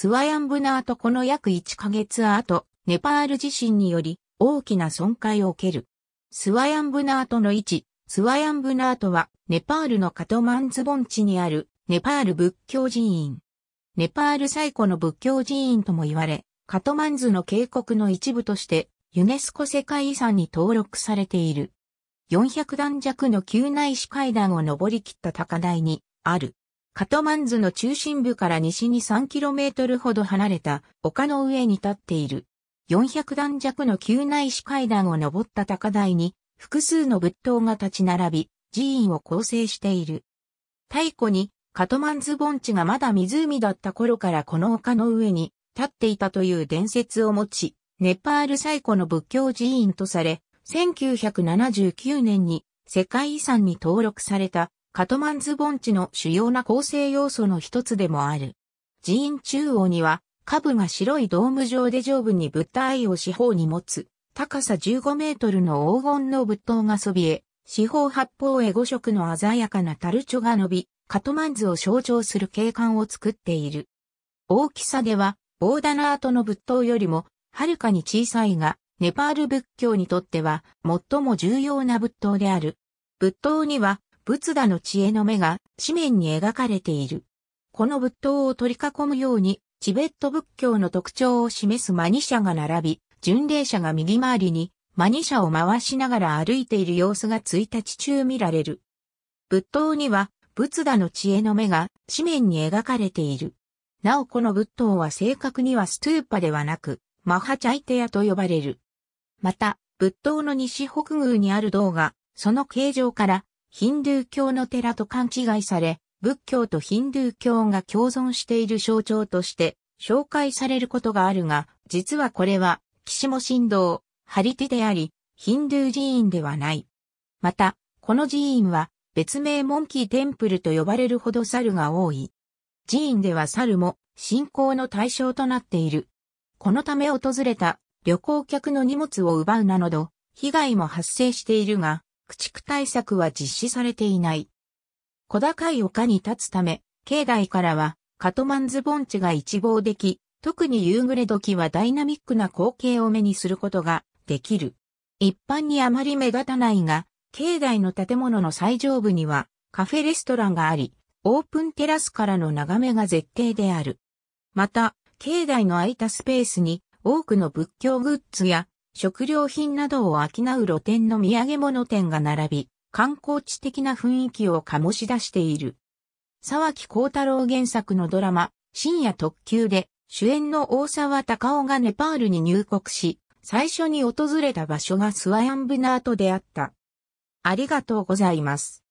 スワヤンブナーとこの約1ヶ月後、ネパール地震により大きな損壊を受ける。スワヤンブナートの位置、スワヤンブナートは、ネパールのカトマンズ盆地にある、ネパール仏教寺院。ネパール最古の仏教寺院とも言われ、カトマンズの渓谷の一部として、ユネスコ世界遺産に登録されている。400段弱の旧内市階段を登り切った高台に、ある。カトマンズの中心部から西に 3km ほど離れた丘の上に立っている。400段弱の旧内市階段を登った高台に複数の仏塔が立ち並び、寺院を構成している。太古にカトマンズ盆地がまだ湖だった頃からこの丘の上に立っていたという伝説を持ち、ネパール最古の仏教寺院とされ、1979年に世界遺産に登録されたカトマンズ盆地の主要な構成要素の一つでもある。寺院中央には、下部が白いドーム状で上部に物体を四方に持つ、高さ15メートルの黄金の仏塔がそびえ、四方八方へ五色の鮮やかなタルチョが伸び、カトマンズを象徴する景観を作っている。大きさでは、ボーダナートの仏塔よりも、はるかに小さいが、ネパール仏教にとっては、最も重要な仏塔である。仏塔には、仏陀の知恵の目が紙面に描かれている。この仏塔を取り囲むように、チベット仏教の特徴を示すマニシャが並び、巡礼者が右回りにマニシャを回しながら歩いている様子が1日中見られる。仏塔には、仏陀の知恵の目が紙面に描かれている。なおこの仏塔は正確にはストゥーパではなく、マハチャイテヤと呼ばれる。また、仏塔の西北宮にある銅が、その形状から、ヒンドゥー教の寺と勘違いされ、仏教とヒンドゥー教が共存している象徴として紹介されることがあるが、実はこれは、岸も神道、張り手であり、ヒンドゥー寺院ではない。また、この寺院は、別名モンキーテンプルと呼ばれるほど猿が多い。寺院では猿も信仰の対象となっている。このため訪れた旅行客の荷物を奪うなど、被害も発生しているが、駆逐対策は実施されていない。小高い丘に立つため、境内からはカトマンズ盆地が一望でき、特に夕暮れ時はダイナミックな光景を目にすることができる。一般にあまり目立たないが、境内の建物の最上部にはカフェレストランがあり、オープンテラスからの眺めが絶景である。また、境内の空いたスペースに多くの仏教グッズや食料品などを商う露店の土産物店が並び、観光地的な雰囲気を醸し出している。沢木幸太郎原作のドラマ、深夜特急で、主演の大沢隆夫がネパールに入国し、最初に訪れた場所がスワヤンブナーと出会った。ありがとうございます。